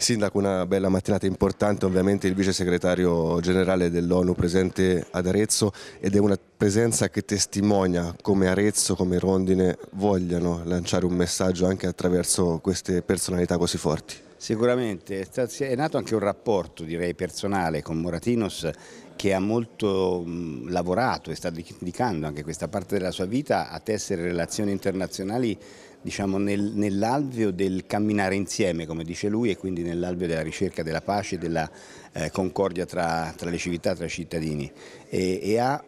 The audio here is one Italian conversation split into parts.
Sindaco, una bella mattinata importante, ovviamente il vice segretario generale dell'ONU presente ad Arezzo ed è una presenza che testimonia come Arezzo, come Rondine vogliano lanciare un messaggio anche attraverso queste personalità così forti. Sicuramente, è nato anche un rapporto direi personale con Moratinos che ha molto lavorato e sta dedicando anche questa parte della sua vita a tessere relazioni internazionali diciamo, nel, nell'alveo del camminare insieme, come dice lui, e quindi nell'alveo della ricerca della pace e della eh, concordia tra, tra, le civiltà, tra i cittadini. E, e ha,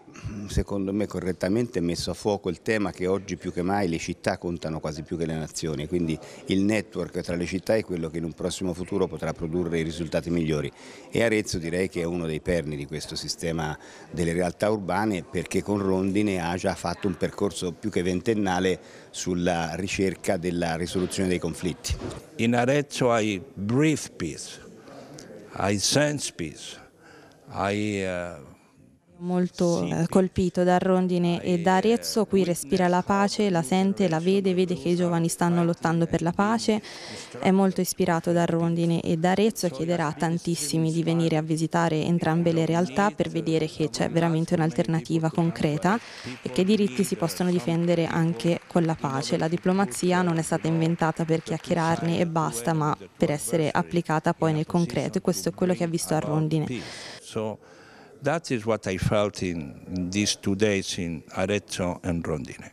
secondo me, correttamente messo a fuoco il tema che oggi più che mai le città contano quasi più che le nazioni, quindi il network tra le città è quello che in un prossimo futuro potrà produrre i risultati migliori. E Arezzo direi che è uno dei perni di questo sistema delle realtà urbane perché con Rondine ha già fatto un percorso più che ventennale sulla ricerca ricerca della risoluzione dei conflitti. In Arezzo I breathe peace, I sense peace, I uh... Eh, molto eh, colpito da rondine e da eh, Arezzo, qui eh, respira la pace, la sente, la vede, vede che i giovani stanno lottando per la pace, è molto ispirato da rondine e da Arezzo e chiederà a tantissimi di venire a visitare entrambe le realtà per vedere che c'è veramente un'alternativa concreta e che i diritti si possono difendere anche con la pace. La diplomazia non è stata inventata per chiacchierarne e basta, ma per essere applicata poi nel concreto e questo è quello che ha visto a rondine. That is what I felt in, these two days in Arezzo and Rondine.